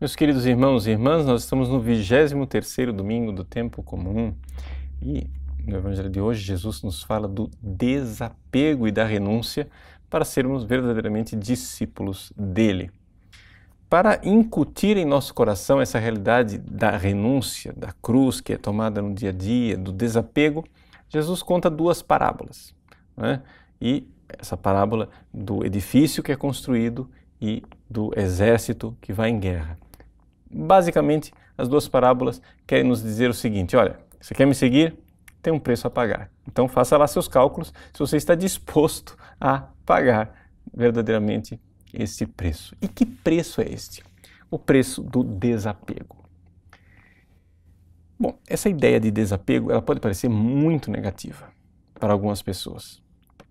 Meus queridos irmãos e irmãs, nós estamos no 23 terceiro domingo do tempo comum e no evangelho de hoje Jesus nos fala do desapego e da renúncia para sermos verdadeiramente discípulos dele. Para incutir em nosso coração essa realidade da renúncia, da cruz que é tomada no dia a dia, do desapego, Jesus conta duas parábolas. Né? E essa parábola do edifício que é construído e do exército que vai em guerra. Basicamente, as duas parábolas querem nos dizer o seguinte: olha, você quer me seguir? Tem um preço a pagar. Então faça lá seus cálculos se você está disposto a pagar verdadeiramente esse preço. E que preço é este? O preço do desapego. Bom, essa ideia de desapego ela pode parecer muito negativa para algumas pessoas,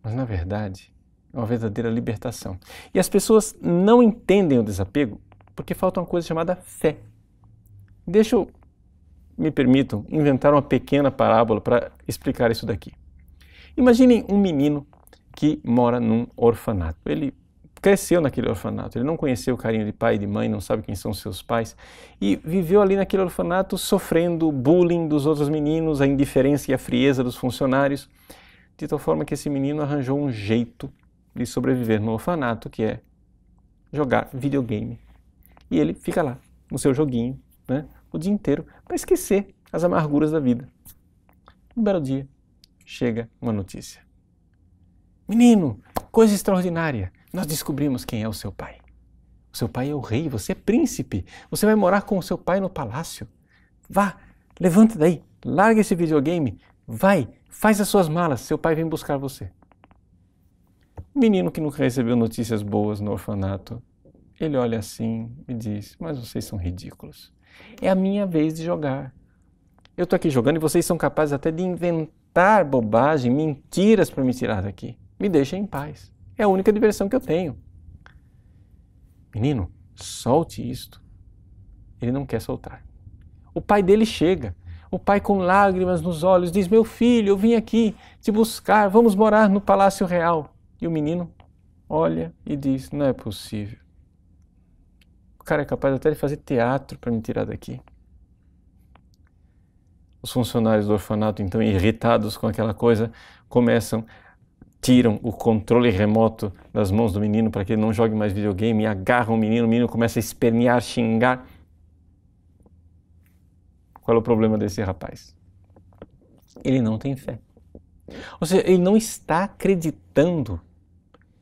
mas na verdade é uma verdadeira libertação. E as pessoas não entendem o desapego porque falta uma coisa chamada fé. Deixa eu, me permitam, inventar uma pequena parábola para explicar isso daqui. Imaginem um menino que mora num orfanato. Ele cresceu naquele orfanato, ele não conheceu o carinho de pai e de mãe, não sabe quem são seus pais e viveu ali naquele orfanato sofrendo bullying dos outros meninos, a indiferença e a frieza dos funcionários, de tal forma que esse menino arranjou um jeito de sobreviver no orfanato, que é jogar videogame e ele fica lá, no seu joguinho, né, o dia inteiro, para esquecer as amarguras da vida. Um belo dia, chega uma notícia: Menino, coisa extraordinária! Nós descobrimos quem é o seu pai. O seu pai é o rei, você é príncipe. Você vai morar com o seu pai no palácio. Vá, levanta daí, larga esse videogame, vai, faz as suas malas, seu pai vem buscar você. Menino que nunca recebeu notícias boas no orfanato, ele olha assim e diz: Mas vocês são ridículos. É a minha vez de jogar. Eu estou aqui jogando e vocês são capazes até de inventar bobagem, mentiras para me tirar daqui. Me deixem em paz. É a única diversão que eu tenho. Menino, solte isto. Ele não quer soltar. O pai dele chega. O pai, com lágrimas nos olhos, diz: Meu filho, eu vim aqui te buscar, vamos morar no palácio real. E o menino olha e diz: Não é possível cara é capaz até de fazer teatro para me tirar daqui. Os funcionários do orfanato, então irritados com aquela coisa, começam, tiram o controle remoto das mãos do menino para que ele não jogue mais videogame, agarram o menino, o menino começa a espernear, xingar. Qual é o problema desse rapaz? Ele não tem fé. Ou seja, ele não está acreditando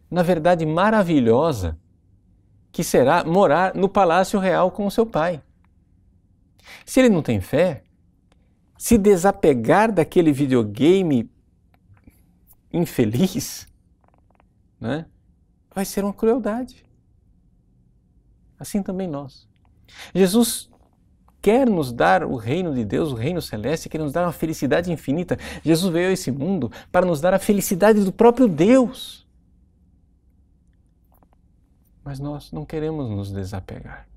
na verdade maravilhosa que será morar no palácio real com seu pai. Se ele não tem fé, se desapegar daquele videogame infeliz, né, vai ser uma crueldade. Assim também nós. Jesus quer nos dar o reino de Deus, o reino celeste, quer nos dar uma felicidade infinita. Jesus veio a esse mundo para nos dar a felicidade do próprio Deus mas nós não queremos nos desapegar.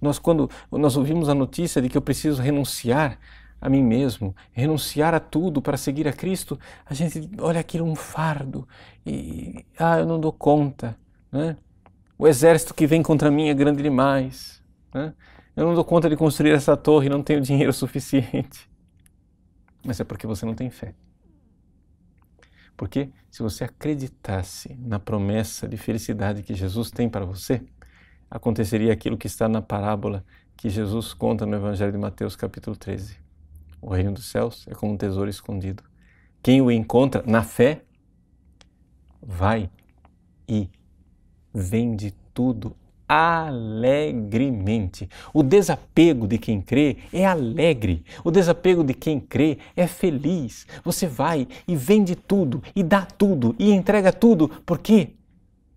Nós quando nós ouvimos a notícia de que eu preciso renunciar a mim mesmo, renunciar a tudo para seguir a Cristo, a gente olha aquilo um fardo e ah, eu não dou conta, né? O exército que vem contra mim é grande demais, né? Eu não dou conta de construir essa torre, não tenho dinheiro suficiente. Mas é porque você não tem fé. Porque se você acreditasse na promessa de felicidade que Jesus tem para você, aconteceria aquilo que está na parábola que Jesus conta no Evangelho de Mateus, capítulo 13. O reino dos céus é como um tesouro escondido. Quem o encontra na fé, vai e vende tudo alegremente. O desapego de quem crê é alegre. O desapego de quem crê é feliz. Você vai e vende tudo, e dá tudo, e entrega tudo. Por quê?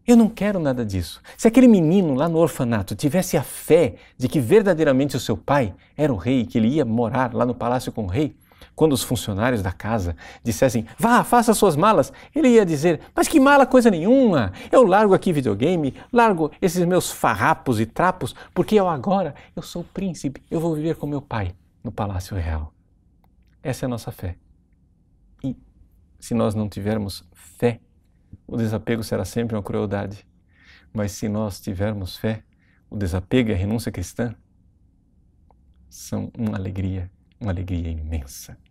Eu não quero nada disso. Se aquele menino lá no orfanato tivesse a fé de que verdadeiramente o seu pai era o rei, que ele ia morar lá no palácio com o rei, quando os funcionários da casa dissessem, vá, faça suas malas, ele ia dizer, mas que mala coisa nenhuma! Eu largo aqui videogame, largo esses meus farrapos e trapos, porque eu agora, eu sou príncipe, eu vou viver com meu pai no Palácio Real. Essa é a nossa fé. E se nós não tivermos fé, o desapego será sempre uma crueldade. Mas se nós tivermos fé, o desapego e a renúncia cristã são uma alegria, uma alegria imensa.